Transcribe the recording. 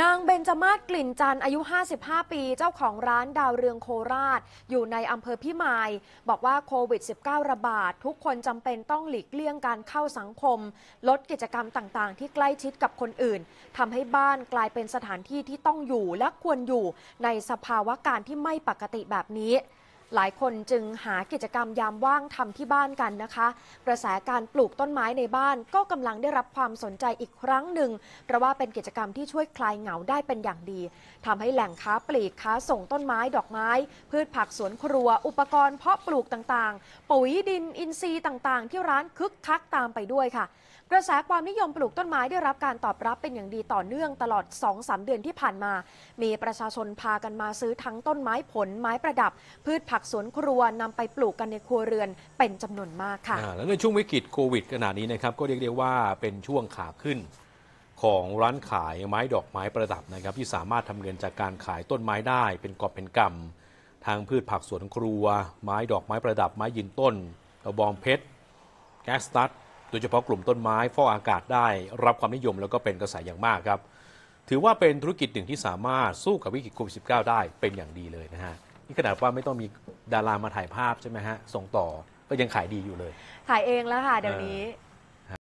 นางเบนจมาศกลิ่นจันทร์อายุ 55 ปีเจ้าของร้านดาวเรืองโคราช อยู่ในอำเภอพิมาย บอกว่าโควิด -19 ระบาด ทุกคนจำเป็นต้องหลีกเลี่ยงการเข้าสังคม ลดกิจกรรมต่างๆ ที่ใกล้ชิดกับคนอื่นทำให้บ้านกลายเป็นสถานที่ที่ต้องอยู่และควรอยู่ในสภาวะการที่ไม่ปกติแบบนี้หลายคนจึงหากิจกรรมยามว่างทำที่บ้านกันนะคะ กระแสการปลูกต้นไม้ในบ้านก็กำลังได้รับความสนใจอีกครั้งหนึ่งเพราะว่าเป็นกิจกรรมที่ช่วยคลายเหงาได้เป็นอย่างดีทำให้แหล่งค้าปลีกค้าส่งต้นไม้ ดอกไม้ พืชผักสวนครัว อุปกรณ์เพาะปลูกต่างๆ ปุ๋ยดินอินทรีย์ต่างๆ ที่ร้านคึกคักตามไปด้วยค่ะ กระแสความนิยมปลูกต้นไม้ได้รับการตอบรับเป็นอย่างดีต่อเนื่องตลอด2-3เดือนที่ผ่านมา มีประชาชนพากันมาซื้อทั้งต้นไม้ผลไม้ประดับ พืชผักากสวนครัวนำไปปลูกกันในครัวเรือนเป็นจำนวนมากค่ะแล้วในช่วงวิกฤตโควิด ขณะนี้นะครับก็เรียกได้ว่าเป็นช่วงขาขึ้นของร้านขายไม้ดอกไม้ประดับนะครับที่สามารถทำเงินจากการขายต้นไม้ได้ เป็นกอบเป็นกำทางพืชผักสวนครัว ไม้ดอกไม้ประดับไม้ยืนต้นกระบองเพชรแก๊สตัดโดยเฉพาะกลุ่มต้นไม้ฟอกอากาศได้ รับความนิยมแล้วก็เป็นกระแสอย่างมากครับถือว่าเป็นธุรกิจหนึ่งที่สามารถสู้กับวิกฤตโควิดสิได้เป็นอย่างดีเลยนะฮะนี่ขนาดว่าไม่ต้องมีดารามาถ่ายภาพใช่ไหมฮะ ส่งต่อ ก็ยังขายดีอยู่เลยถ่ายเองแล้วค่ะ เดี๋ยวนี้